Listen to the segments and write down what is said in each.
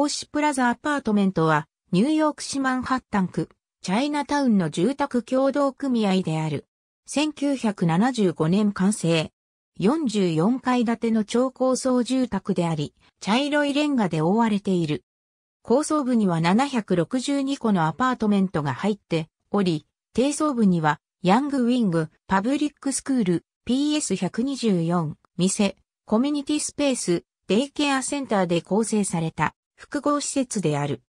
ーシプラザアパートメントは、ニューヨーク市マンハッタン区、チャイナタウンの住宅協同組合である。1975年完成。44階建ての超高層住宅であり、茶色いレンガで覆われている。高層部には762個のアパートメントが入っており、低層部には、ヤングウィング、パブリックスクール、PS124、店、コミュニティスペース、デイケアセンターで構成された。複合施設である。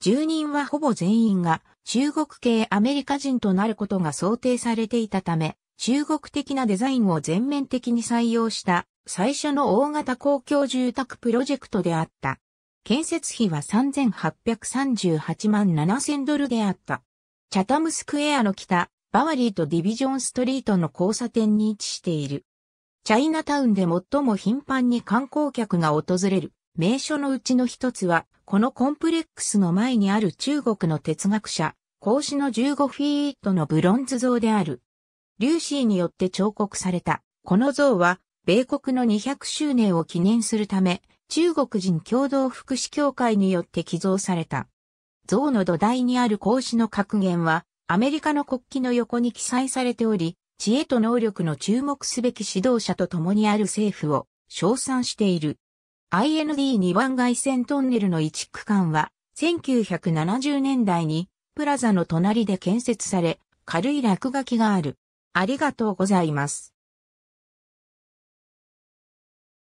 住人はほぼ全員が中国系アメリカ人となることが想定されていたため、中国的なデザインを全面的に採用した最初の大型公共住宅プロジェクトであった。建設費は3838万7000ドルであった。チャタムスクエアの北、バワリーとディビジョンストリートの交差点に位置している。チャイナタウンで最も頻繁に観光客が訪れる名所のうちの一つは、このコンプレックスの前にある中国の哲学者、孔子の15フィートのブロンズ像である。リューシーによって彫刻された、この像は、米国の200周年を記念するため、中国人共同福祉協会によって寄贈された。像の土台にある孔子の格言は、アメリカの国旗の横に記載されており、知恵と能力の注目すべき指導者と共にある政府を称賛している。IND2 番外線トンネルの一区間は、1970年代に、プラザの隣で建設され、軽い落書きがある。ありがとうございます。